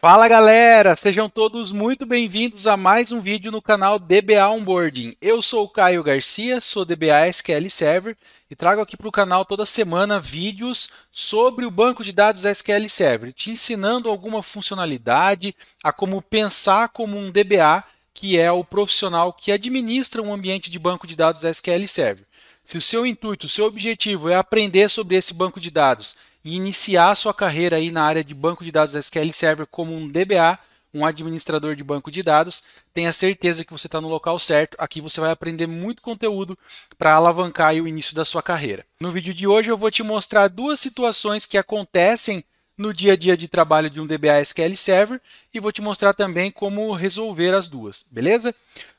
Fala galera, sejam todos muito bem-vindos a mais um vídeo no canal DBA Onboarding. Eu sou o Caio Garcia, sou DBA SQL Server e trago aqui para o canal toda semana vídeos sobre o banco de dados SQL Server, te ensinando alguma funcionalidade, a como pensar como um DBA, que é o profissional que administra um ambiente de banco de dados SQL Server. Se o seu intuito, o seu objetivo é aprender sobre esse banco de dados e iniciar sua carreira aí na área de banco de dados SQL Server como um DBA, um administrador de banco de dados, tenha certeza que você está no local certo. Aqui você vai aprender muito conteúdo para alavancar o início da sua carreira. No vídeo de hoje eu vou te mostrar duas situações que acontecem no dia a dia de trabalho de um DBA SQL Server e vou te mostrar também como resolver as duas, beleza?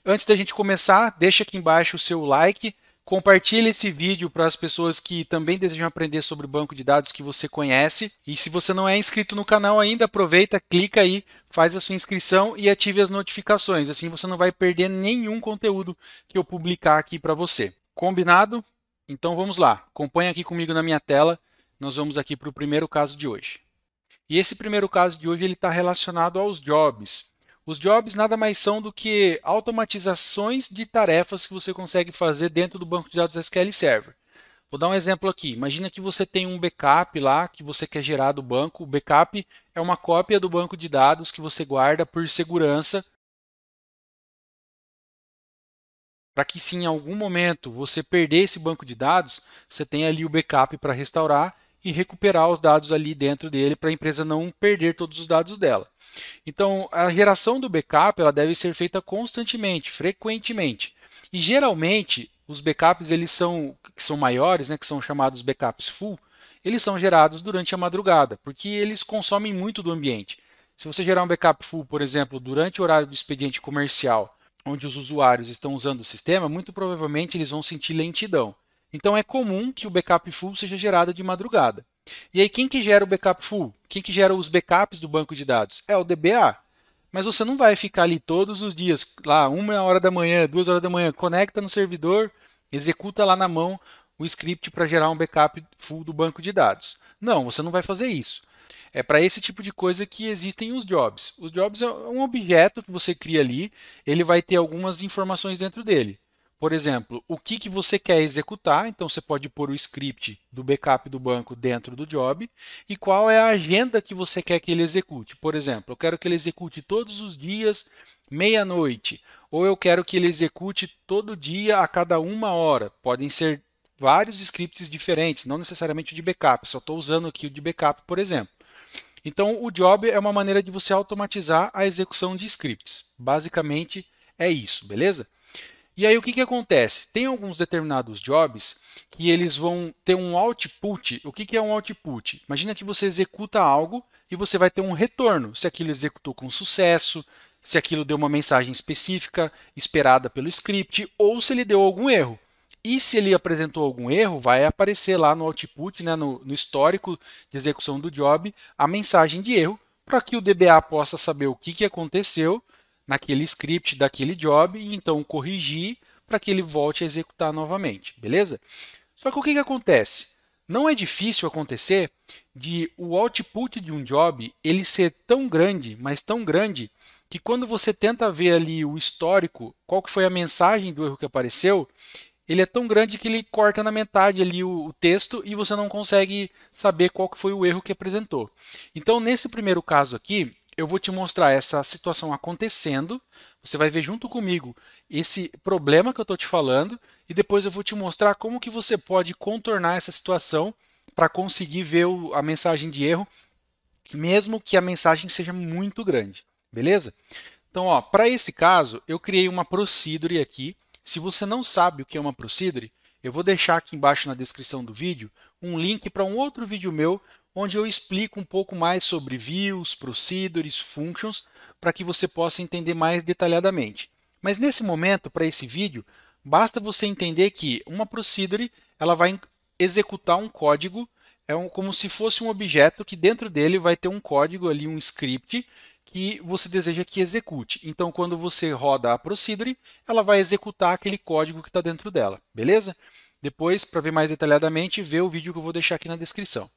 Antes da gente começar, deixa aqui embaixo o seu like, Compartilhe esse vídeo para as pessoas que também desejam aprender sobre banco de dados que você conhece. E se você não é inscrito no canal ainda, aproveita, clica aí, faz a sua inscrição e ative as notificações. Assim você não vai perder nenhum conteúdo que eu publicar aqui para você. Combinado? Então vamos lá. Acompanhe aqui comigo na minha tela. Nós vamos aqui para o primeiro caso de hoje. E esse primeiro caso de hoje ele está relacionado aos jobs. Os jobs nada mais são do que automatizações de tarefas que você consegue fazer dentro do banco de dados SQL Server. Vou dar um exemplo aqui. Imagina que você tem um backup lá que você quer gerar do banco. O backup é uma cópia do banco de dados que você guarda por segurança para que se em algum momento você perder esse banco de dados, você tenha ali o backup para restaurar e recuperar os dados ali dentro dele para a empresa não perder todos os dados dela. Então, a geração do backup ela deve ser feita constantemente, frequentemente. E geralmente, os backups eles são que são maiores, né, que são chamados backups full, eles são gerados durante a madrugada, porque eles consomem muito do ambiente. Se você gerar um backup full, por exemplo, durante o horário do expediente comercial, onde os usuários estão usando o sistema, muito provavelmente eles vão sentir lentidão. Então é comum que o backup full seja gerado de madrugada. E aí quem que gera o backup full? Quem que gera os backups do banco de dados? É o DBA. Mas você não vai ficar ali todos os dias, lá uma hora da manhã, duas horas da manhã, conecta no servidor, executa lá na mão o script para gerar um backup full do banco de dados. Não, você não vai fazer isso. É para esse tipo de coisa que existem os jobs. Os jobs é um objeto que você cria ali, ele vai ter algumas informações dentro dele. Por exemplo, o que, que você quer executar, então você pode pôr o script do backup do banco dentro do job e qual é a agenda que você quer que ele execute. Por exemplo, eu quero que ele execute todos os dias, meia-noite, ou eu quero que ele execute todo dia a cada uma hora. Podem ser vários scripts diferentes, não necessariamente o de backup, só estou usando aqui o de backup, por exemplo. Então, o job é uma maneira de você automatizar a execução de scripts. Basicamente é isso, beleza? E aí o que, que acontece? Tem alguns determinados jobs que eles vão ter um output. O que, que é um output? Imagina que você executa algo e você vai ter um retorno. Se aquilo executou com sucesso, se aquilo deu uma mensagem específica esperada pelo script ou se ele deu algum erro. E se ele apresentou algum erro, vai aparecer lá no output, né, no, no histórico de execução do job, a mensagem de erro para que o DBA possa saber o que, que aconteceu naquele script daquele job e então corrigir para que ele volte a executar novamente, beleza? Só que o que, que acontece? Não é difícil acontecer de o output de um job ele ser tão grande, mas tão grande, que quando você tenta ver ali o histórico, qual que foi a mensagem do erro que apareceu, ele é tão grande que ele corta na metade ali o, o texto e você não consegue saber qual que foi o erro que apresentou. Então, nesse primeiro caso aqui, eu vou te mostrar essa situação acontecendo, você vai ver junto comigo esse problema que eu estou te falando e depois eu vou te mostrar como que você pode contornar essa situação para conseguir ver o, a mensagem de erro, mesmo que a mensagem seja muito grande, beleza? Então, para esse caso, eu criei uma procedure aqui. Se você não sabe o que é uma procedure, eu vou deixar aqui embaixo na descrição do vídeo um link para um outro vídeo meu onde eu explico um pouco mais sobre views, procedures, functions, para que você possa entender mais detalhadamente. Mas nesse momento, para esse vídeo, basta você entender que uma procedure ela vai executar um código, é um, como se fosse um objeto que dentro dele vai ter um código ali, um script, que você deseja que execute. Então, quando você roda a procedure, ela vai executar aquele código que está dentro dela, beleza? Depois, para ver mais detalhadamente, vê o vídeo que eu vou deixar aqui na descrição.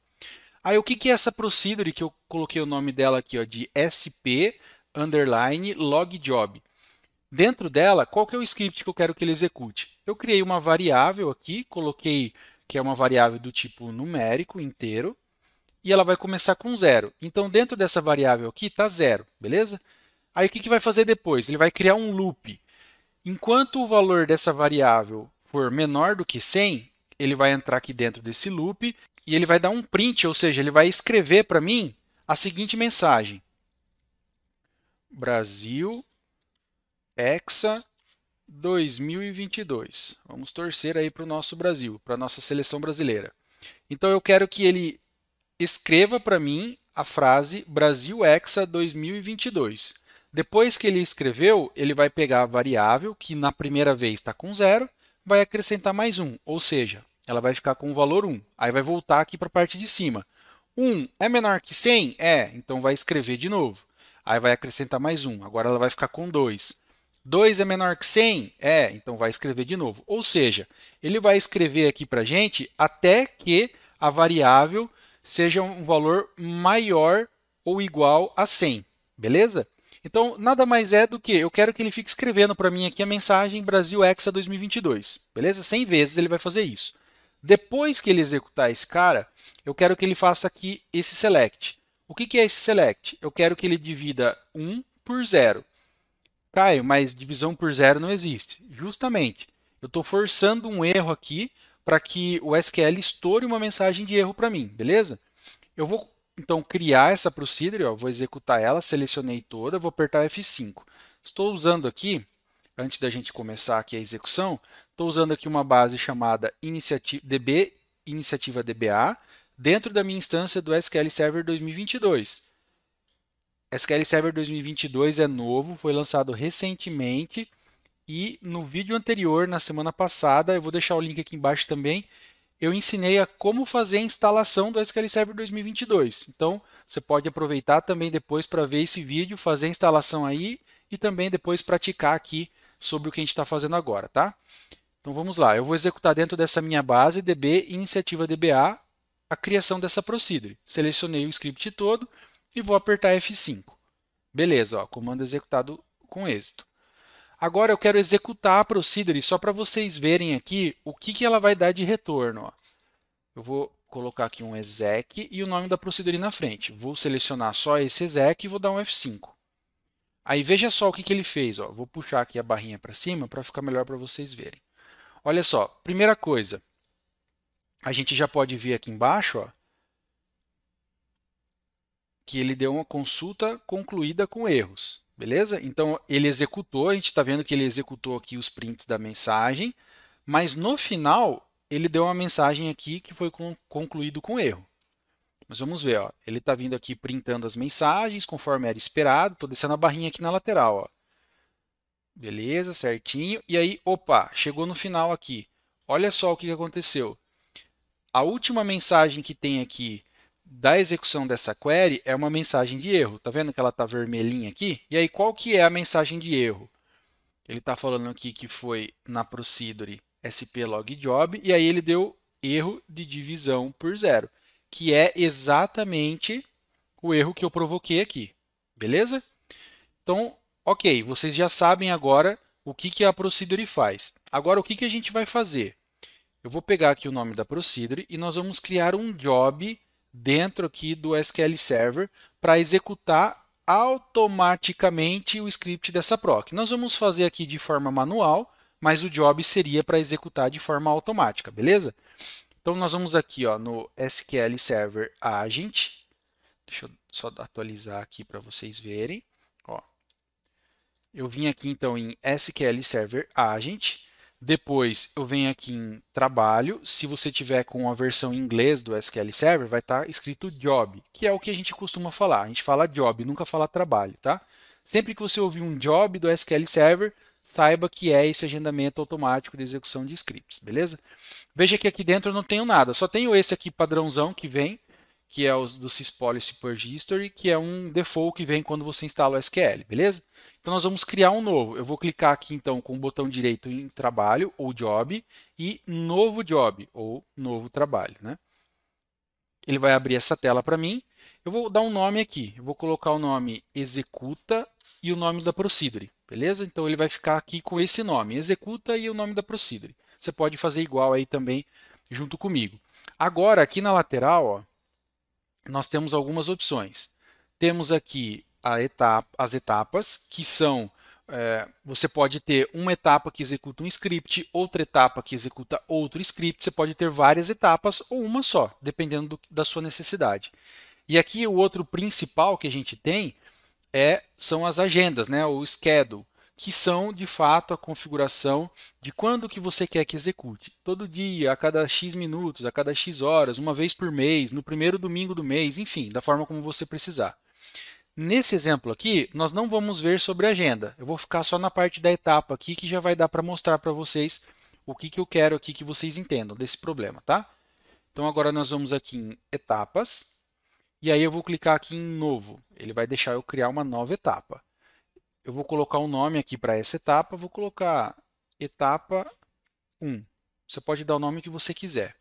Aí o que, que é essa procedure que eu coloquei o nome dela aqui, ó, de sp underline log job. Dentro dela, qual que é o script que eu quero que ele execute? Eu criei uma variável aqui, coloquei que é uma variável do tipo numérico inteiro, e ela vai começar com zero. Então, dentro dessa variável aqui está zero, beleza? Aí, o que, que vai fazer depois? Ele vai criar um loop. Enquanto o valor dessa variável for menor do que 100, ele vai entrar aqui dentro desse loop e ele vai dar um print, ou seja, ele vai escrever para mim a seguinte mensagem: Brasil Hexa 2022. Vamos torcer aí para o nosso Brasil, para a nossa seleção brasileira. Então eu quero que ele escreva para mim a frase Brasil Hexa 2022. Depois que ele escreveu, ele vai pegar a variável que na primeira vez está com zero, vai acrescentar mais um, ou seja, ela vai ficar com o valor 1. Aí vai voltar aqui para a parte de cima. 1 é menor que 100? É, então vai escrever de novo. Aí vai acrescentar mais 1. Agora ela vai ficar com 2. 2 é menor que 100? É, então vai escrever de novo. Ou seja, ele vai escrever aqui para a gente até que a variável seja um valor maior ou igual a 100, beleza? Então, nada mais é do que eu quero que ele fique escrevendo para mim aqui a mensagem Brasil Hexa 2022, beleza? 100 vezes ele vai fazer isso. Depois que ele executar esse cara, eu quero que ele faça aqui esse select. O que, que é esse select? Eu quero que ele divida 1 por 0. Caio, mas divisão por zero não existe. Justamente, eu estou forçando um erro aqui para que o SQL estoure uma mensagem de erro para mim, beleza? Eu vou então criar essa procedure, ó, vou executar ela, selecionei toda, vou apertar F5. Estou usando aqui, antes da gente começar aqui a execução, Estou usando aqui uma base chamada iniciativa, DB Iniciativa DBA dentro da minha instância do SQL Server 2022. SQL Server 2022 é novo, foi lançado recentemente e no vídeo anterior, na semana passada, eu vou deixar o link aqui embaixo também, eu ensinei a como fazer a instalação do SQL Server 2022. Então, você pode aproveitar também depois para ver esse vídeo, fazer a instalação aí e também depois praticar aqui sobre o que a gente está fazendo agora, tá? Então vamos lá, eu vou executar dentro dessa minha base DB iniciativa DBA a criação dessa procedure. Selecionei o script todo e vou apertar F5. Beleza, ó, comando executado com êxito. Agora eu quero executar a procedure só para vocês verem aqui o que, que ela vai dar de retorno. Ó. Eu vou colocar aqui um exec e o nome da procedure na frente. Vou selecionar só esse exec e vou dar um F5. Aí veja só o que, que ele fez. Ó. Vou puxar aqui a barrinha para cima para ficar melhor para vocês verem. Olha só, primeira coisa, a gente já pode ver aqui embaixo ó, que ele deu uma consulta concluída com erros. Beleza? Então, ele executou, a gente está vendo que ele executou aqui os prints da mensagem, mas no final ele deu uma mensagem aqui que foi concluído com erro. Mas vamos ver, ó. ele está vindo aqui printando as mensagens conforme era esperado, estou descendo a barrinha aqui na lateral. Ó. Beleza, certinho. E aí, opa, chegou no final aqui. Olha só o que aconteceu. A última mensagem que tem aqui da execução dessa query é uma mensagem de erro. Tá vendo que ela tá vermelhinha aqui? E aí, qual que é a mensagem de erro? Ele está falando aqui que foi na procedure splogjob e aí ele deu erro de divisão por zero, que é exatamente o erro que eu provoquei aqui, beleza? Então, Ok, vocês já sabem agora o que, que a Procedure faz. Agora, o que, que a gente vai fazer? Eu vou pegar aqui o nome da Procedure e nós vamos criar um job dentro aqui do SQL Server para executar automaticamente o script dessa proc. Nós vamos fazer aqui de forma manual, mas o job seria para executar de forma automática, beleza? Então, nós vamos aqui ó, no SQL Server Agent. Deixa eu só atualizar aqui para vocês verem. Eu vim aqui então em SQL Server Agent. Depois eu venho aqui em trabalho. Se você tiver com a versão em inglês do SQL Server, vai estar tá escrito job, que é o que a gente costuma falar. A gente fala job, nunca fala trabalho, tá? Sempre que você ouvir um job do SQL Server, saiba que é esse agendamento automático de execução de scripts, beleza? Veja que aqui dentro eu não tenho nada, só tenho esse aqui padrãozão que vem que é o do syspolicy purge history, que é um default que vem quando você instala o SQL, beleza? Então nós vamos criar um novo. Eu vou clicar aqui então com o botão direito em trabalho ou job e novo job ou novo trabalho, né? Ele vai abrir essa tela para mim. Eu vou dar um nome aqui. Eu vou colocar o nome executa e o nome da procedure, beleza? Então ele vai ficar aqui com esse nome, executa e o nome da procedure. Você pode fazer igual aí também junto comigo. Agora aqui na lateral, ó, nós temos algumas opções. Temos aqui etapa, as etapas, que são é, você pode ter uma etapa que executa um script, outra etapa que executa outro script, você pode ter várias etapas ou uma só, dependendo do, da sua necessidade. E aqui o outro principal que a gente tem é, são as agendas, né, o schedule, que são de fato a configuração de quando que você quer que execute. Todo dia, a cada x minutos, a cada x horas, uma vez por mês, no primeiro domingo do mês, enfim, da forma como você precisar. Nesse exemplo aqui, nós não vamos ver sobre agenda. Eu vou ficar só na parte da etapa aqui que já vai dar para mostrar para vocês o que, que eu quero aqui que vocês entendam desse problema, tá? Então agora nós vamos aqui em etapas e aí eu vou clicar aqui em novo. Ele vai deixar eu criar uma nova etapa eu vou colocar um nome aqui para essa etapa, vou colocar etapa 1. Você pode dar o nome que você quiser.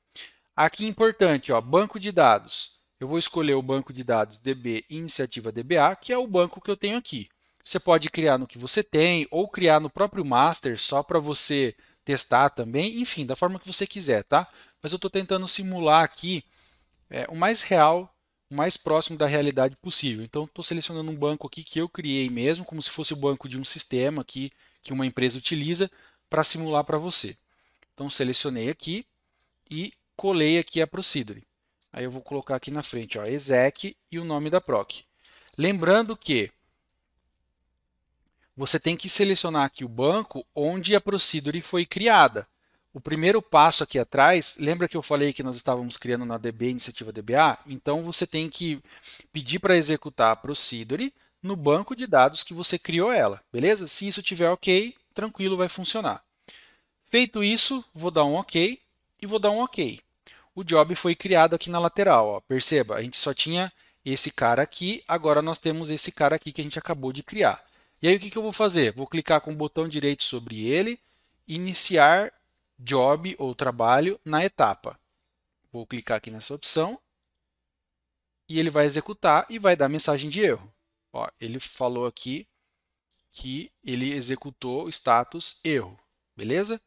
Aqui importante, ó, banco de dados. Eu vou escolher o banco de dados DB Iniciativa DBA, que é o banco que eu tenho aqui. Você pode criar no que você tem ou criar no próprio master só para você testar também, enfim, da forma que você quiser, tá? Mas eu estou tentando simular aqui é, o mais real o mais próximo da realidade possível. Então, estou selecionando um banco aqui que eu criei mesmo, como se fosse o banco de um sistema aqui que uma empresa utiliza para simular para você. Então, selecionei aqui e colei aqui a Procedure. Aí eu vou colocar aqui na frente, ó, exec e o nome da PROC. Lembrando que você tem que selecionar aqui o banco onde a Procedure foi criada. O primeiro passo aqui atrás, lembra que eu falei que nós estávamos criando na DB iniciativa DBA? Então você tem que pedir para executar a Procedure no banco de dados que você criou ela, beleza? Se isso tiver ok, tranquilo, vai funcionar. Feito isso, vou dar um ok e vou dar um ok. O job foi criado aqui na lateral, ó. perceba, a gente só tinha esse cara aqui, agora nós temos esse cara aqui que a gente acabou de criar. E aí o que, que eu vou fazer? Vou clicar com o botão direito sobre ele, iniciar job ou trabalho na etapa. Vou clicar aqui nessa opção e ele vai executar e vai dar mensagem de erro. Ó, ele falou aqui que ele executou o status erro, beleza?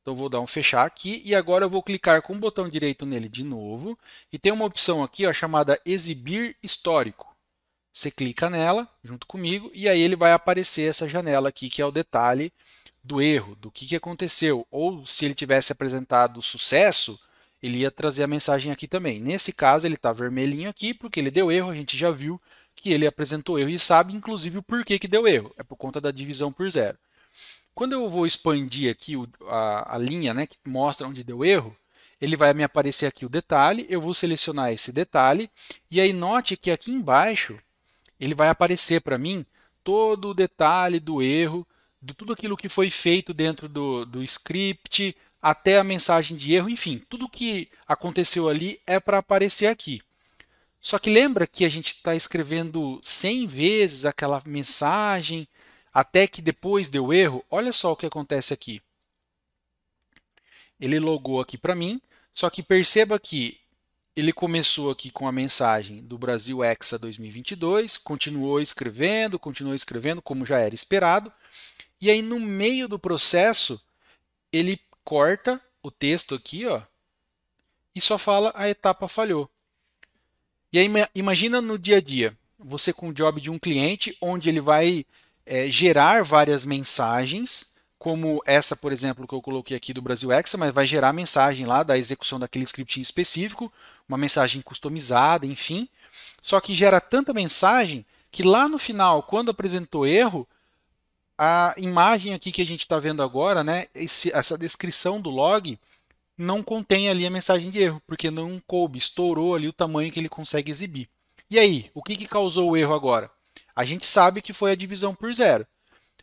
Então vou dar um fechar aqui e agora eu vou clicar com o botão direito nele de novo e tem uma opção aqui ó, chamada exibir histórico. Você clica nela junto comigo e aí ele vai aparecer essa janela aqui que é o detalhe do erro, do que, que aconteceu, ou se ele tivesse apresentado sucesso, ele ia trazer a mensagem aqui também. Nesse caso, ele está vermelhinho aqui porque ele deu erro, a gente já viu que ele apresentou erro e sabe, inclusive, o porquê que deu erro. É por conta da divisão por zero. Quando eu vou expandir aqui a, a linha né, que mostra onde deu erro, ele vai me aparecer aqui o detalhe, eu vou selecionar esse detalhe, e aí note que aqui embaixo ele vai aparecer para mim todo o detalhe do erro de tudo aquilo que foi feito dentro do, do script, até a mensagem de erro, enfim, tudo que aconteceu ali é para aparecer aqui. Só que lembra que a gente está escrevendo 100 vezes aquela mensagem até que depois deu erro? Olha só o que acontece aqui. Ele logou aqui para mim, só que perceba que ele começou aqui com a mensagem do Brasil Hexa 2022, continuou escrevendo, continuou escrevendo, como já era esperado, e aí, no meio do processo, ele corta o texto aqui, ó, e só fala a etapa falhou. E aí, imagina no dia a dia, você com o job de um cliente, onde ele vai é, gerar várias mensagens, como essa, por exemplo, que eu coloquei aqui do Brasil Exa, mas vai gerar mensagem lá da execução daquele script específico, uma mensagem customizada, enfim. Só que gera tanta mensagem que lá no final, quando apresentou erro, a imagem aqui que a gente está vendo agora, né, esse, essa descrição do log, não contém ali a mensagem de erro, porque não coube, estourou ali o tamanho que ele consegue exibir. E aí, o que, que causou o erro agora? A gente sabe que foi a divisão por zero,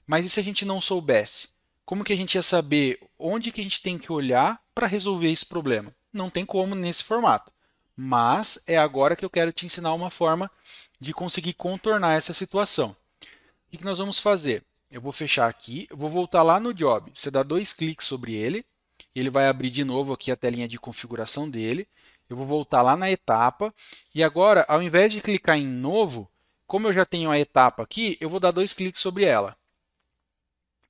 mas e se a gente não soubesse? Como que a gente ia saber onde que a gente tem que olhar para resolver esse problema? Não tem como nesse formato, mas é agora que eu quero te ensinar uma forma de conseguir contornar essa situação. O que, que nós vamos fazer? eu vou fechar aqui, eu vou voltar lá no job. Você dá dois cliques sobre ele, ele vai abrir de novo aqui a telinha de configuração dele. Eu vou voltar lá na etapa e agora, ao invés de clicar em novo, como eu já tenho a etapa aqui, eu vou dar dois cliques sobre ela.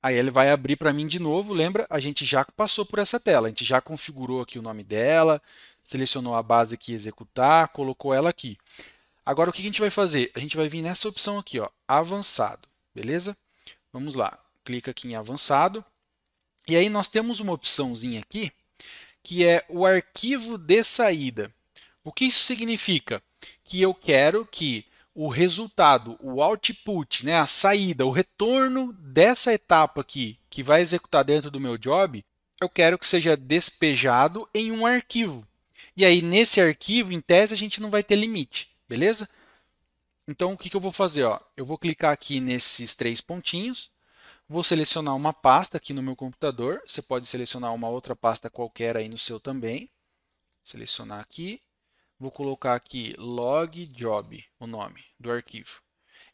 Aí ele vai abrir para mim de novo, lembra? A gente já passou por essa tela, a gente já configurou aqui o nome dela, selecionou a base que executar, colocou ela aqui. Agora o que a gente vai fazer? A gente vai vir nessa opção aqui, ó, avançado, beleza? Vamos lá, clica aqui em avançado. E aí nós temos uma opçãozinha aqui, que é o arquivo de saída. O que isso significa? Que eu quero que o resultado, o output, né, a saída, o retorno dessa etapa aqui, que vai executar dentro do meu job, eu quero que seja despejado em um arquivo. E aí, nesse arquivo, em tese, a gente não vai ter limite, beleza? Então, o que, que eu vou fazer? Ó? Eu vou clicar aqui nesses três pontinhos, vou selecionar uma pasta aqui no meu computador, você pode selecionar uma outra pasta qualquer aí no seu também. Selecionar aqui, vou colocar aqui log job, o nome do arquivo.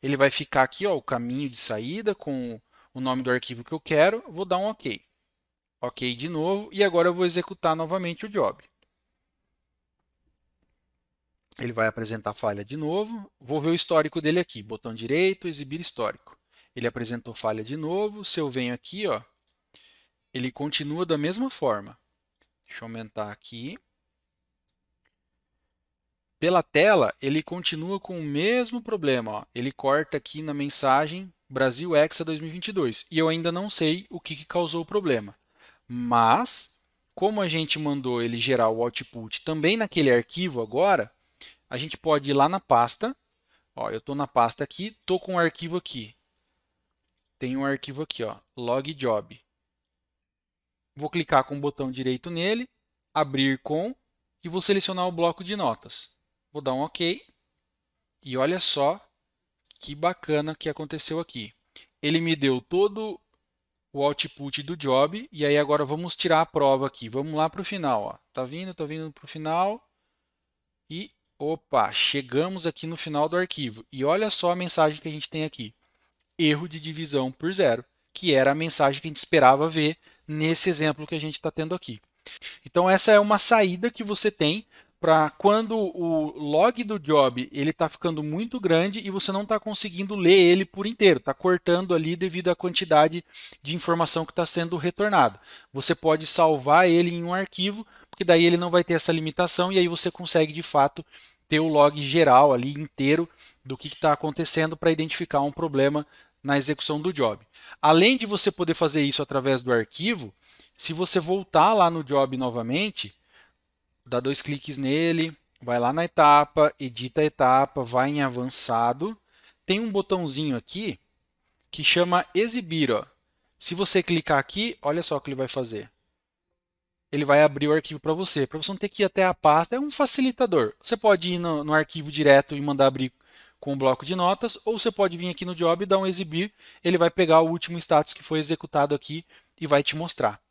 Ele vai ficar aqui ó, o caminho de saída com o nome do arquivo que eu quero, vou dar um OK. OK de novo e agora eu vou executar novamente o job. Ele vai apresentar falha de novo. Vou ver o histórico dele aqui. Botão direito, exibir histórico. Ele apresentou falha de novo. Se eu venho aqui, ó, ele continua da mesma forma. Deixa eu aumentar aqui. Pela tela, ele continua com o mesmo problema. Ó. Ele corta aqui na mensagem Brasil Hexa 2022. E eu ainda não sei o que, que causou o problema. Mas, como a gente mandou ele gerar o output também naquele arquivo agora, a gente pode ir lá na pasta. Ó, eu estou na pasta aqui, estou com um arquivo aqui. Tem um arquivo aqui, ó, log job. Vou clicar com o botão direito nele, abrir com e vou selecionar o bloco de notas. Vou dar um OK. E olha só que bacana que aconteceu aqui. Ele me deu todo o output do job. E aí agora vamos tirar a prova aqui. Vamos lá para o final. Ó. Tá vindo, tá vindo para o final. Opa, chegamos aqui no final do arquivo. E olha só a mensagem que a gente tem aqui. Erro de divisão por zero, que era a mensagem que a gente esperava ver nesse exemplo que a gente está tendo aqui. Então, essa é uma saída que você tem para quando o log do job ele está ficando muito grande e você não está conseguindo ler ele por inteiro, está cortando ali devido à quantidade de informação que está sendo retornada. Você pode salvar ele em um arquivo, porque daí ele não vai ter essa limitação e aí você consegue de fato ter o log geral ali inteiro do que está acontecendo para identificar um problema na execução do job. Além de você poder fazer isso através do arquivo, se você voltar lá no job novamente, dá dois cliques nele, vai lá na etapa, edita a etapa, vai em avançado, tem um botãozinho aqui que chama exibir. Ó. Se você clicar aqui, olha só o que ele vai fazer ele vai abrir o arquivo para você. Para você não ter que ir até a pasta, é um facilitador. Você pode ir no, no arquivo direto e mandar abrir com o um bloco de notas, ou você pode vir aqui no job e dar um exibir, ele vai pegar o último status que foi executado aqui e vai te mostrar.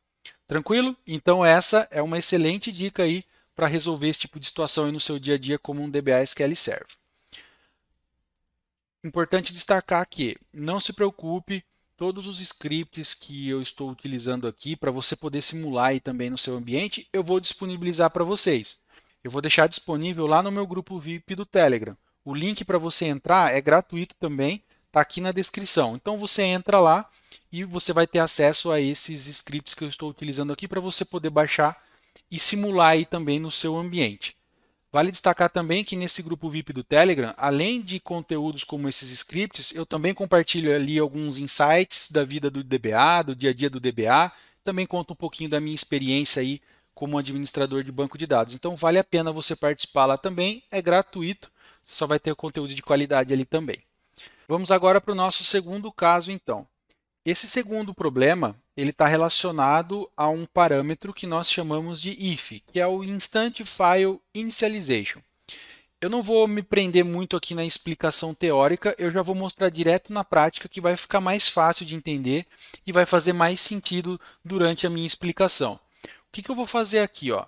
Tranquilo? Então essa é uma excelente dica aí para resolver esse tipo de situação no seu dia a dia como um DBA SQL Server. Importante destacar que não se preocupe todos os scripts que eu estou utilizando aqui para você poder simular e também no seu ambiente, eu vou disponibilizar para vocês. Eu vou deixar disponível lá no meu grupo VIP do Telegram. O link para você entrar é gratuito também, está aqui na descrição. Então você entra lá e você vai ter acesso a esses scripts que eu estou utilizando aqui para você poder baixar e simular aí também no seu ambiente. Vale destacar também que nesse grupo VIP do Telegram, além de conteúdos como esses scripts, eu também compartilho ali alguns insights da vida do DBA, do dia a dia do DBA, também conto um pouquinho da minha experiência aí como administrador de banco de dados. Então vale a pena você participar lá também, é gratuito, só vai ter conteúdo de qualidade ali também. Vamos agora para o nosso segundo caso então. Esse segundo problema ele está relacionado a um parâmetro que nós chamamos de if, que é o Instant File Initialization. Eu não vou me prender muito aqui na explicação teórica, eu já vou mostrar direto na prática que vai ficar mais fácil de entender e vai fazer mais sentido durante a minha explicação. O que, que eu vou fazer aqui? Ó?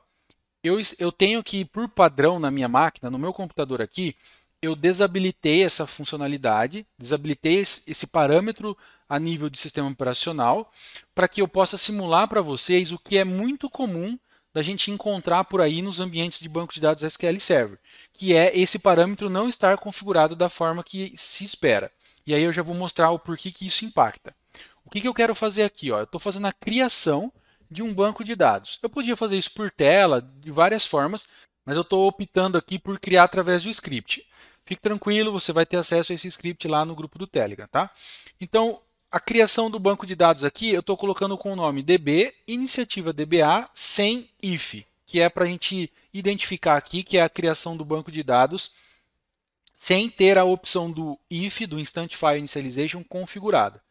Eu, eu tenho que, por padrão, na minha máquina, no meu computador aqui, eu desabilitei essa funcionalidade, desabilitei esse parâmetro a nível de sistema operacional, para que eu possa simular para vocês o que é muito comum da gente encontrar por aí nos ambientes de banco de dados SQL Server, que é esse parâmetro não estar configurado da forma que se espera. E aí eu já vou mostrar o porquê que isso impacta. O que, que eu quero fazer aqui? Ó? Eu estou fazendo a criação de um banco de dados. Eu podia fazer isso por tela, de várias formas, mas eu estou optando aqui por criar através do script. Fique tranquilo, você vai ter acesso a esse script lá no grupo do Telegram, tá? Então, a criação do banco de dados aqui, eu estou colocando com o nome DB, iniciativa DBA, sem if, que é para a gente identificar aqui que é a criação do banco de dados sem ter a opção do if, do Instant File Initialization, configurada.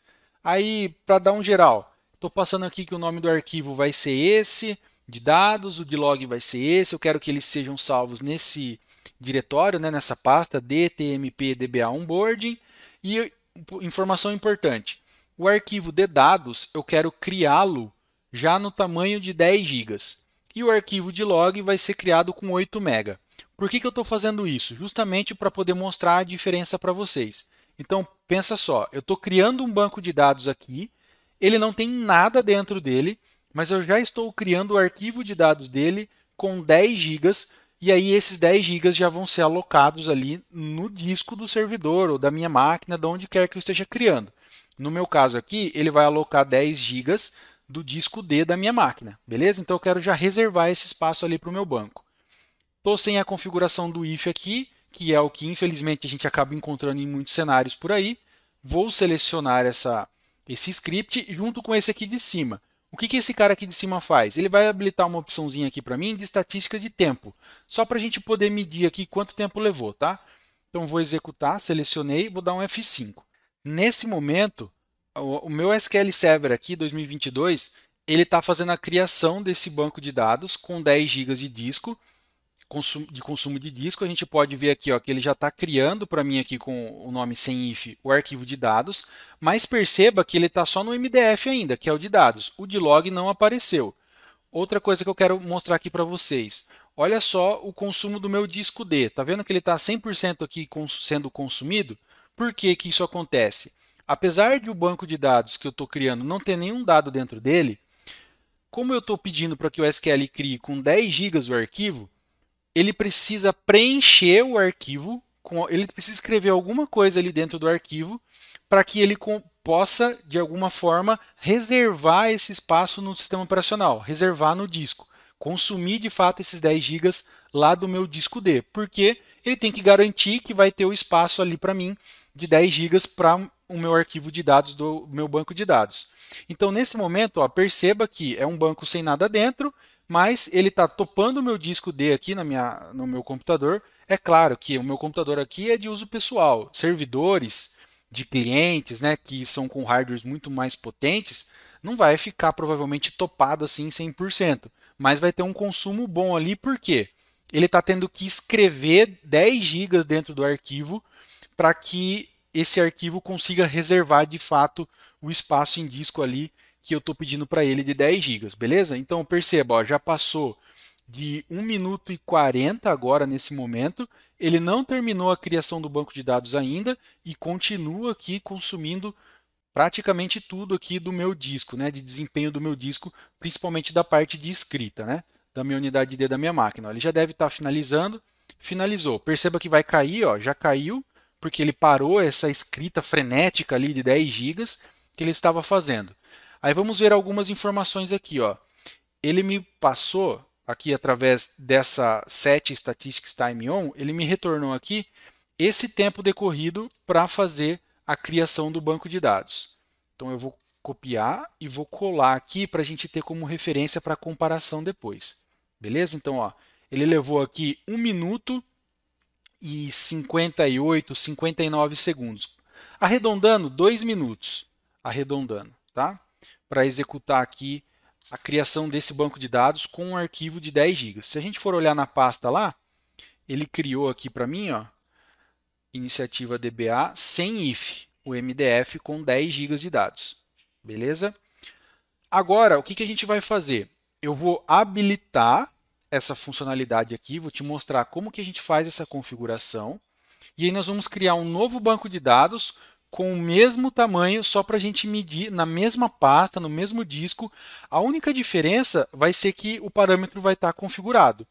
Aí, para dar um geral, estou passando aqui que o nome do arquivo vai ser esse, de dados, o de log vai ser esse, eu quero que eles sejam salvos nesse diretório, né, nessa pasta DTMP DBA Onboarding. E informação importante, o arquivo de dados eu quero criá-lo já no tamanho de 10 GB. E o arquivo de log vai ser criado com 8 MB. Por que, que eu estou fazendo isso? Justamente para poder mostrar a diferença para vocês. Então, pensa só, eu estou criando um banco de dados aqui, ele não tem nada dentro dele, mas eu já estou criando o arquivo de dados dele com 10 gigas e aí esses 10 GB já vão ser alocados ali no disco do servidor ou da minha máquina, de onde quer que eu esteja criando. No meu caso aqui, ele vai alocar 10 GB do disco D da minha máquina, beleza? Então eu quero já reservar esse espaço ali para o meu banco. Estou sem a configuração do if aqui, que é o que infelizmente a gente acaba encontrando em muitos cenários por aí. Vou selecionar essa, esse script junto com esse aqui de cima. O que, que esse cara aqui de cima faz? Ele vai habilitar uma opçãozinha aqui para mim de estatística de tempo, só para a gente poder medir aqui quanto tempo levou, tá? Então, vou executar, selecionei, vou dar um F5. Nesse momento, o meu SQL Server aqui, 2022, ele está fazendo a criação desse banco de dados com 10 GB de disco, de consumo de disco, a gente pode ver aqui ó, que ele já está criando para mim aqui com o nome sem if o arquivo de dados, mas perceba que ele está só no MDF ainda, que é o de dados. O de log não apareceu. Outra coisa que eu quero mostrar aqui para vocês. Olha só o consumo do meu disco D. Está vendo que ele está 100% aqui sendo consumido? Por que, que isso acontece? Apesar de o banco de dados que eu estou criando não ter nenhum dado dentro dele, como eu estou pedindo para que o SQL crie com 10 GB o arquivo, ele precisa preencher o arquivo, com, ele precisa escrever alguma coisa ali dentro do arquivo para que ele com, possa, de alguma forma, reservar esse espaço no sistema operacional, reservar no disco, consumir de fato esses 10 GB lá do meu disco D, porque ele tem que garantir que vai ter o espaço ali para mim de 10 GB para o meu arquivo de dados do meu banco de dados. Então, nesse momento, ó, perceba que é um banco sem nada dentro mas ele está topando o meu disco D aqui na minha, no meu computador. É claro que o meu computador aqui é de uso pessoal. Servidores de clientes, né, que são com hardwares muito mais potentes, não vai ficar provavelmente topado assim 100%, mas vai ter um consumo bom ali, por quê? Ele está tendo que escrever 10 GB dentro do arquivo para que esse arquivo consiga reservar de fato o espaço em disco ali que eu estou pedindo para ele de 10 GB, beleza? Então perceba, ó, já passou de 1 minuto e 40 agora nesse momento, ele não terminou a criação do banco de dados ainda e continua aqui consumindo praticamente tudo aqui do meu disco, né, de desempenho do meu disco, principalmente da parte de escrita, né, da minha unidade D da minha máquina. Ele já deve estar tá finalizando, finalizou. Perceba que vai cair, ó, já caiu, porque ele parou essa escrita frenética ali de 10 GB que ele estava fazendo. Aí vamos ver algumas informações aqui. Ó. Ele me passou, aqui através dessa set statistics time on, ele me retornou aqui esse tempo decorrido para fazer a criação do banco de dados. Então eu vou copiar e vou colar aqui para a gente ter como referência para comparação depois. Beleza? Então, ó, ele levou aqui 1 minuto e 58, 59 segundos. Arredondando, 2 minutos. Arredondando, tá? para executar aqui a criação desse banco de dados com um arquivo de 10 GB. Se a gente for olhar na pasta lá, ele criou aqui para mim, ó, iniciativa DBA sem if, o MDF com 10 GB de dados. Beleza? Agora, o que, que a gente vai fazer? Eu vou habilitar essa funcionalidade aqui, vou te mostrar como que a gente faz essa configuração. E aí nós vamos criar um novo banco de dados com o mesmo tamanho, só para a gente medir na mesma pasta, no mesmo disco. A única diferença vai ser que o parâmetro vai estar tá configurado.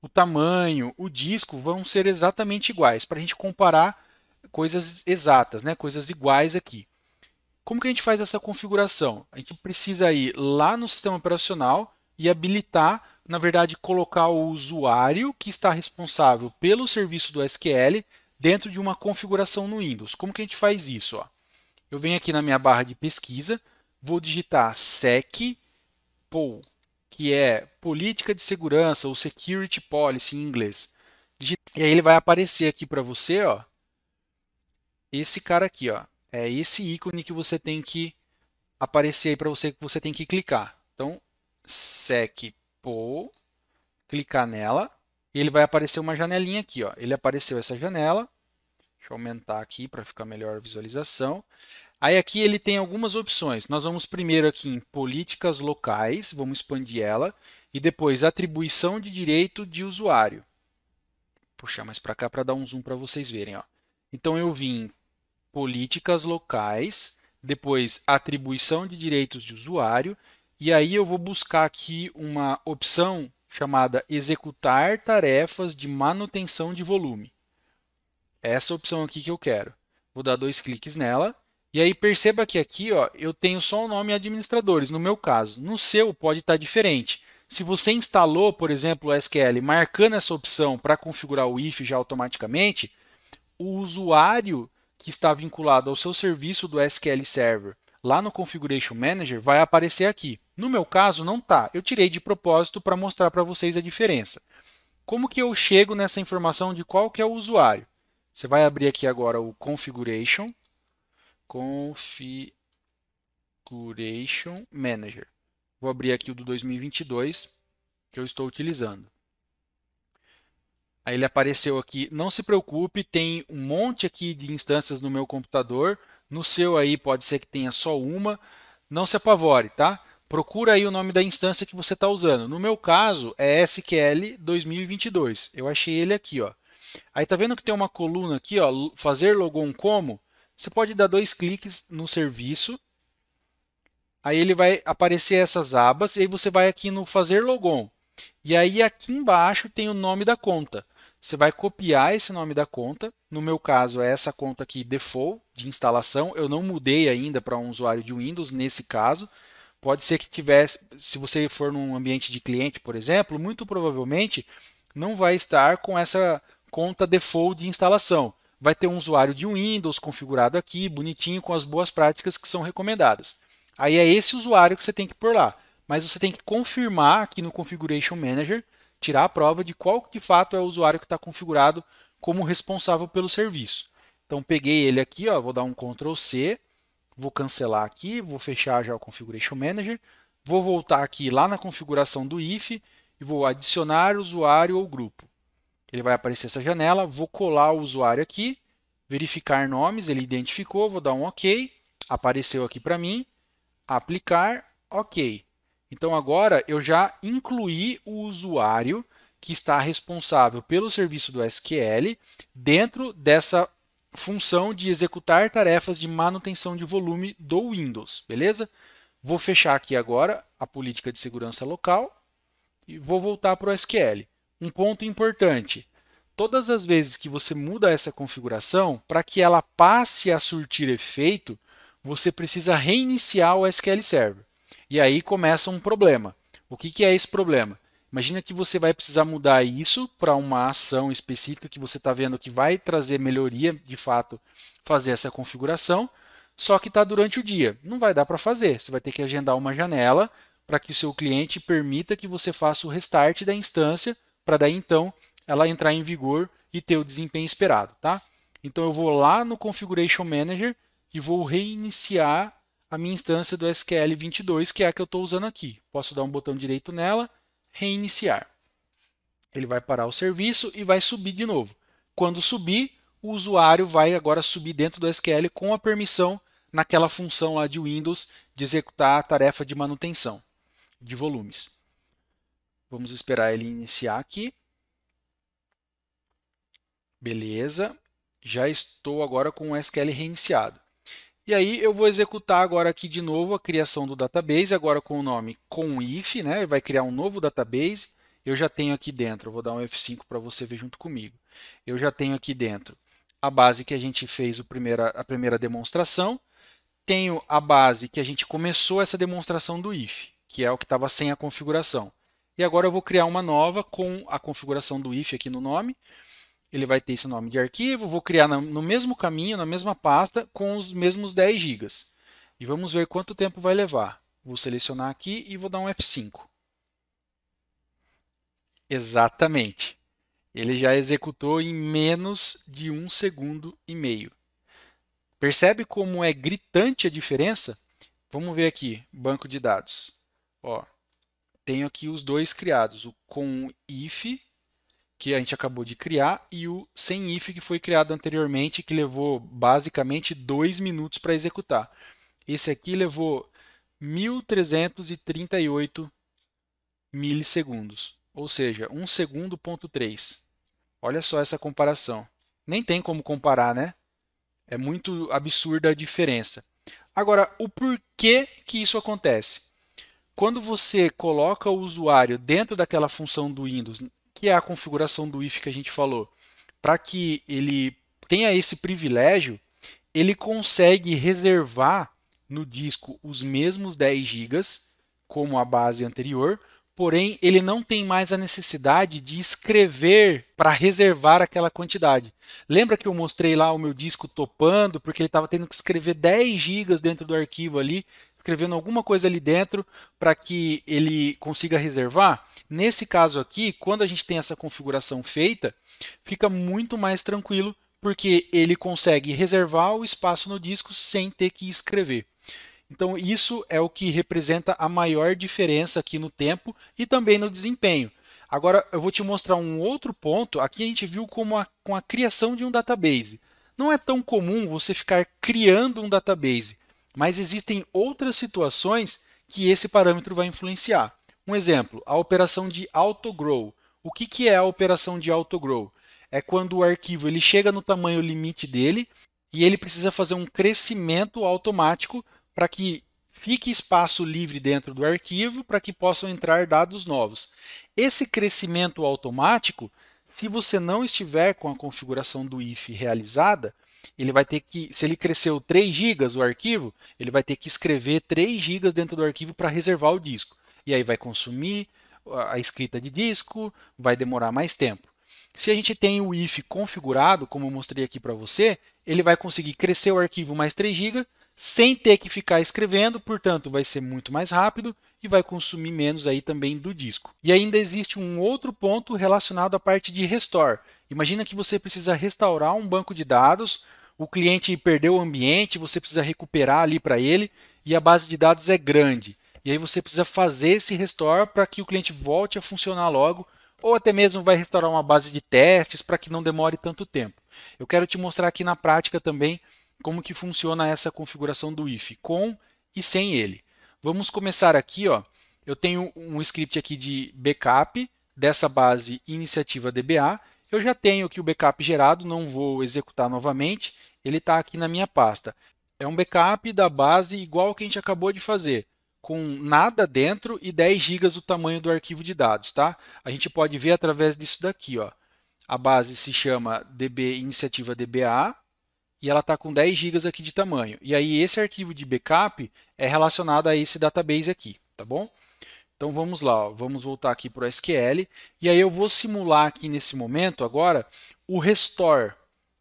O tamanho, o disco vão ser exatamente iguais, para a gente comparar coisas exatas, né? coisas iguais aqui. Como que a gente faz essa configuração? A gente precisa ir lá no sistema operacional e habilitar na verdade, colocar o usuário que está responsável pelo serviço do SQL dentro de uma configuração no Windows. Como que a gente faz isso? Ó? Eu venho aqui na minha barra de pesquisa, vou digitar SecPol, que é Política de Segurança ou Security Policy em inglês. E aí ele vai aparecer aqui para você, ó, esse cara aqui, ó, é esse ícone que você tem que aparecer aí para você que você tem que clicar. Então, secpo, clicar nela, e ele vai aparecer uma janelinha aqui, ó. Ele apareceu essa janela. Deixa eu aumentar aqui para ficar melhor a visualização. Aí aqui ele tem algumas opções. Nós vamos primeiro aqui em políticas locais, vamos expandir ela, e depois atribuição de direito de usuário. Puxar mais para cá para dar um zoom para vocês verem. Ó. Então eu vim políticas locais, depois atribuição de direitos de usuário, e aí eu vou buscar aqui uma opção chamada executar tarefas de manutenção de volume essa é opção aqui que eu quero. Vou dar dois cliques nela. E aí perceba que aqui ó, eu tenho só o nome administradores, no meu caso. No seu pode estar diferente. Se você instalou, por exemplo, o SQL marcando essa opção para configurar o IF já automaticamente, o usuário que está vinculado ao seu serviço do SQL Server lá no Configuration Manager vai aparecer aqui. No meu caso, não está. Eu tirei de propósito para mostrar para vocês a diferença. Como que eu chego nessa informação de qual que é o usuário? Você vai abrir aqui agora o Configuration, Configuration Manager. Vou abrir aqui o do 2022 que eu estou utilizando. Aí ele apareceu aqui. Não se preocupe, tem um monte aqui de instâncias no meu computador. No seu aí pode ser que tenha só uma. Não se apavore, tá? Procura aí o nome da instância que você está usando. No meu caso é SQL 2022. Eu achei ele aqui, ó. Aí tá vendo que tem uma coluna aqui, ó, fazer logon como? Você pode dar dois cliques no serviço. Aí ele vai aparecer essas abas e aí você vai aqui no fazer logon. E aí aqui embaixo tem o nome da conta. Você vai copiar esse nome da conta. No meu caso é essa conta aqui default de instalação. Eu não mudei ainda para um usuário de Windows nesse caso. Pode ser que tivesse, se você for num ambiente de cliente, por exemplo, muito provavelmente não vai estar com essa conta default de instalação. Vai ter um usuário de Windows configurado aqui, bonitinho, com as boas práticas que são recomendadas. Aí é esse usuário que você tem que pôr lá. Mas você tem que confirmar aqui no Configuration Manager, tirar a prova de qual de fato é o usuário que está configurado como responsável pelo serviço. Então peguei ele aqui, ó, vou dar um Ctrl C, vou cancelar aqui, vou fechar já o Configuration Manager, vou voltar aqui lá na configuração do IF e vou adicionar usuário ou grupo. Ele vai aparecer essa janela, vou colar o usuário aqui, verificar nomes, ele identificou, vou dar um OK, apareceu aqui para mim, aplicar, OK. Então agora eu já incluí o usuário que está responsável pelo serviço do SQL dentro dessa função de executar tarefas de manutenção de volume do Windows, beleza? Vou fechar aqui agora a política de segurança local e vou voltar para o SQL. Um ponto importante: todas as vezes que você muda essa configuração, para que ela passe a surtir efeito, você precisa reiniciar o SQL Server. E aí começa um problema. O que, que é esse problema? Imagina que você vai precisar mudar isso para uma ação específica que você está vendo que vai trazer melhoria, de fato, fazer essa configuração, só que está durante o dia. Não vai dar para fazer. Você vai ter que agendar uma janela para que o seu cliente permita que você faça o restart da instância para daí então ela entrar em vigor e ter o desempenho esperado, tá? Então eu vou lá no Configuration Manager e vou reiniciar a minha instância do SQL 22, que é a que eu estou usando aqui. Posso dar um botão direito nela, reiniciar. Ele vai parar o serviço e vai subir de novo. Quando subir, o usuário vai agora subir dentro do SQL com a permissão naquela função lá de Windows de executar a tarefa de manutenção de volumes. Vamos esperar ele iniciar aqui. Beleza. Já estou agora com o SQL reiniciado. E aí eu vou executar agora aqui de novo a criação do database, agora com o nome if, né? vai criar um novo database. Eu já tenho aqui dentro, vou dar um F5 para você ver junto comigo. Eu já tenho aqui dentro a base que a gente fez o primeira, a primeira demonstração. Tenho a base que a gente começou essa demonstração do if, que é o que estava sem a configuração. E agora eu vou criar uma nova com a configuração do if aqui no nome. Ele vai ter esse nome de arquivo. Vou criar no mesmo caminho, na mesma pasta, com os mesmos 10 GB. E vamos ver quanto tempo vai levar. Vou selecionar aqui e vou dar um F5. Exatamente. Ele já executou em menos de um segundo e meio. Percebe como é gritante a diferença? Vamos ver aqui, banco de dados. Ó, tenho aqui os dois criados, o com if, que a gente acabou de criar, e o sem if, que foi criado anteriormente, que levou basicamente dois minutos para executar. Esse aqui levou 1338 milissegundos, ou seja, 1 segundo ponto 3. Olha só essa comparação. Nem tem como comparar, né? É muito absurda a diferença. Agora, o porquê que isso acontece? quando você coloca o usuário dentro daquela função do Windows, que é a configuração do if que a gente falou, para que ele tenha esse privilégio, ele consegue reservar no disco os mesmos 10 GB como a base anterior, porém ele não tem mais a necessidade de escrever para reservar aquela quantidade. Lembra que eu mostrei lá o meu disco topando, porque ele estava tendo que escrever 10 GB dentro do arquivo ali, escrevendo alguma coisa ali dentro para que ele consiga reservar? Nesse caso aqui, quando a gente tem essa configuração feita, fica muito mais tranquilo, porque ele consegue reservar o espaço no disco sem ter que escrever. Então, isso é o que representa a maior diferença aqui no tempo e também no desempenho. Agora, eu vou te mostrar um outro ponto. Aqui a gente viu como a, com a criação de um database. Não é tão comum você ficar criando um database, mas existem outras situações que esse parâmetro vai influenciar. Um exemplo, a operação de autogrow. O que, que é a operação de autogrow? É quando o arquivo ele chega no tamanho limite dele e ele precisa fazer um crescimento automático para que fique espaço livre dentro do arquivo para que possam entrar dados novos. Esse crescimento automático, se você não estiver com a configuração do IF realizada, ele vai ter que, se ele cresceu 3 GB o arquivo, ele vai ter que escrever 3 GB dentro do arquivo para reservar o disco. E aí vai consumir a escrita de disco, vai demorar mais tempo. Se a gente tem o IF configurado, como eu mostrei aqui para você, ele vai conseguir crescer o arquivo mais 3 GB, sem ter que ficar escrevendo, portanto, vai ser muito mais rápido e vai consumir menos aí também do disco. E ainda existe um outro ponto relacionado à parte de restore. Imagina que você precisa restaurar um banco de dados, o cliente perdeu o ambiente, você precisa recuperar ali para ele e a base de dados é grande. E aí você precisa fazer esse restore para que o cliente volte a funcionar logo ou até mesmo vai restaurar uma base de testes para que não demore tanto tempo. Eu quero te mostrar aqui na prática também como que funciona essa configuração do if com e sem ele. Vamos começar aqui, ó. Eu tenho um script aqui de backup dessa base iniciativa DBA. Eu já tenho aqui o backup gerado, não vou executar novamente. Ele está aqui na minha pasta. É um backup da base igual ao que a gente acabou de fazer com nada dentro e 10 GB o tamanho do arquivo de dados, tá? A gente pode ver através disso daqui, ó. A base se chama db iniciativa DBA e ela está com 10 GB aqui de tamanho. E aí esse arquivo de backup é relacionado a esse database aqui, tá bom? Então vamos lá, ó. vamos voltar aqui para o SQL e aí eu vou simular aqui nesse momento agora o restore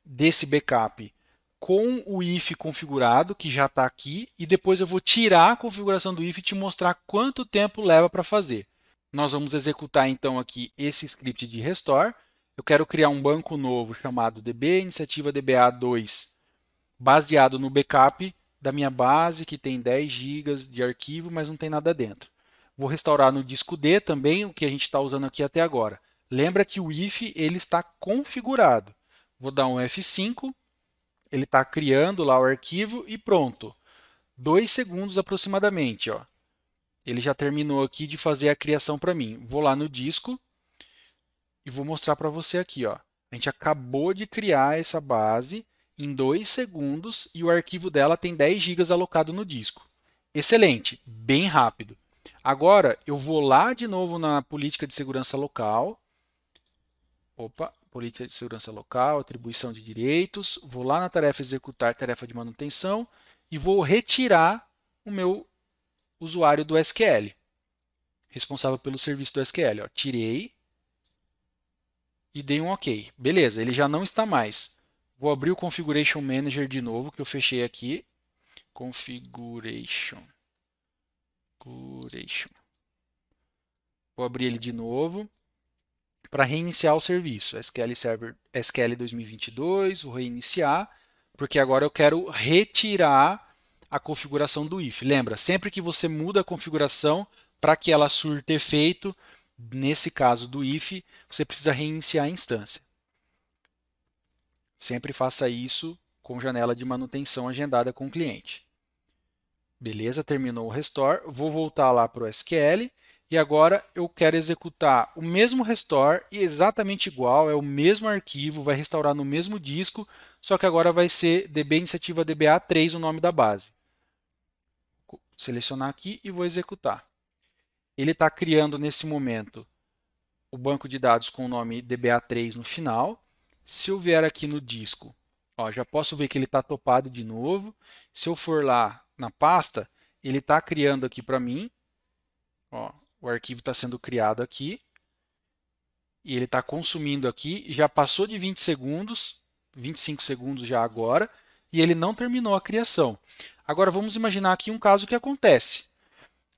desse backup com o if configurado, que já está aqui, e depois eu vou tirar a configuração do if e te mostrar quanto tempo leva para fazer. Nós vamos executar então aqui esse script de restore. Eu quero criar um banco novo chamado db iniciativa dba2 baseado no backup da minha base, que tem 10 GB de arquivo, mas não tem nada dentro. Vou restaurar no disco D também, o que a gente está usando aqui até agora. Lembra que o if ele está configurado. Vou dar um F5, ele está criando lá o arquivo e pronto. Dois segundos aproximadamente. Ó. Ele já terminou aqui de fazer a criação para mim. Vou lá no disco e vou mostrar para você aqui. Ó. A gente acabou de criar essa base em 2 segundos e o arquivo dela tem 10 GB alocado no disco. Excelente, bem rápido. Agora eu vou lá de novo na política de segurança local. Opa, política de segurança local, atribuição de direitos. Vou lá na tarefa executar, tarefa de manutenção e vou retirar o meu usuário do SQL, responsável pelo serviço do SQL. Ó, tirei e dei um OK. Beleza, ele já não está mais. Vou abrir o Configuration Manager de novo, que eu fechei aqui. Configuration. Configuration. Vou abrir ele de novo para reiniciar o serviço. SQL Server SQL 2022, vou reiniciar, porque agora eu quero retirar a configuração do if. Lembra, sempre que você muda a configuração para que ela surta efeito, nesse caso do if, você precisa reiniciar a instância. Sempre faça isso com janela de manutenção agendada com o cliente. Beleza, terminou o restore. Vou voltar lá para o SQL e agora eu quero executar o mesmo restore e exatamente igual, é o mesmo arquivo, vai restaurar no mesmo disco, só que agora vai ser DB iniciativa DBA3 o nome da base. Vou selecionar aqui e vou executar. Ele está criando nesse momento o banco de dados com o nome DBA3 no final se eu vier aqui no disco, ó, já posso ver que ele está topado de novo. Se eu for lá na pasta, ele está criando aqui para mim. Ó, o arquivo está sendo criado aqui. E ele está consumindo aqui. Já passou de 20 segundos, 25 segundos já agora. E ele não terminou a criação. Agora vamos imaginar aqui um caso que acontece.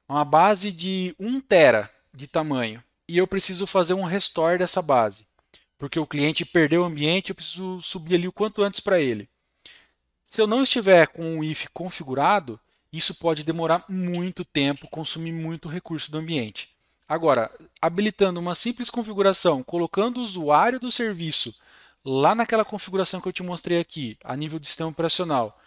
Uma base de 1 tera de tamanho. E eu preciso fazer um restore dessa base porque o cliente perdeu o ambiente, eu preciso subir ali o quanto antes para ele. Se eu não estiver com o if configurado, isso pode demorar muito tempo, consumir muito recurso do ambiente. Agora, habilitando uma simples configuração, colocando o usuário do serviço lá naquela configuração que eu te mostrei aqui, a nível de sistema operacional,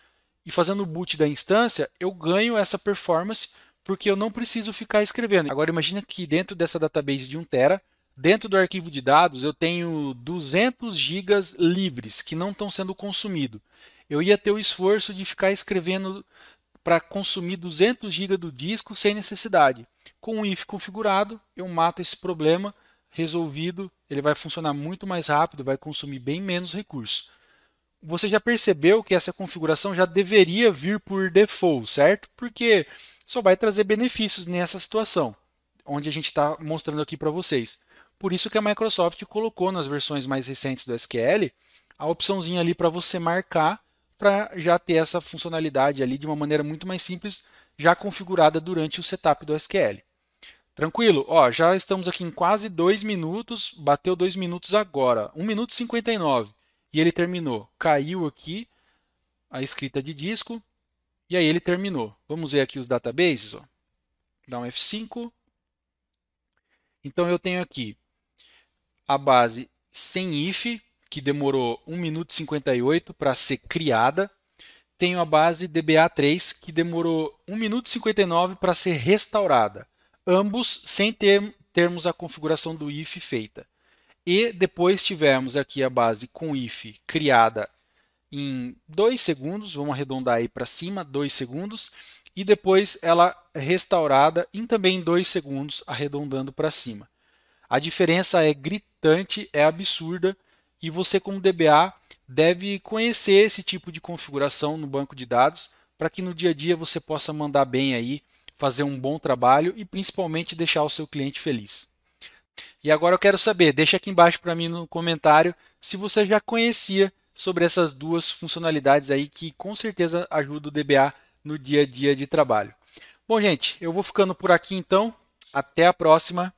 e fazendo o boot da instância, eu ganho essa performance porque eu não preciso ficar escrevendo. Agora imagina que dentro dessa database de 1 tera Dentro do arquivo de dados, eu tenho 200 gigas livres que não estão sendo consumidos. Eu ia ter o esforço de ficar escrevendo para consumir 200 GB do disco sem necessidade. Com o IF configurado, eu mato esse problema, resolvido, ele vai funcionar muito mais rápido, vai consumir bem menos recurso. Você já percebeu que essa configuração já deveria vir por default, certo? Porque só vai trazer benefícios nessa situação, onde a gente está mostrando aqui para vocês. Por isso que a Microsoft colocou nas versões mais recentes do SQL a opçãozinha ali para você marcar para já ter essa funcionalidade ali de uma maneira muito mais simples, já configurada durante o setup do SQL. Tranquilo? Ó, já estamos aqui em quase 2 minutos, bateu 2 minutos agora, 1 minuto e 59. E ele terminou. Caiu aqui a escrita de disco e aí ele terminou. Vamos ver aqui os databases. Ó. Dá um F5. Então eu tenho aqui a base sem if, que demorou 1 minuto e 58 para ser criada. Tenho a base DBA3, que demorou 1 minuto e 59 para ser restaurada. Ambos sem ter, termos a configuração do if feita. E depois tivemos aqui a base com if criada em 2 segundos, vamos arredondar aí para cima, 2 segundos, e depois ela restaurada em também 2 segundos, arredondando para cima. A diferença é gritante é absurda e você, como DBA, deve conhecer esse tipo de configuração no banco de dados para que no dia a dia você possa mandar bem aí, fazer um bom trabalho e principalmente deixar o seu cliente feliz. E agora eu quero saber, deixa aqui embaixo para mim no comentário se você já conhecia sobre essas duas funcionalidades aí que com certeza ajudam o DBA no dia a dia de trabalho. Bom, gente, eu vou ficando por aqui então. Até a próxima.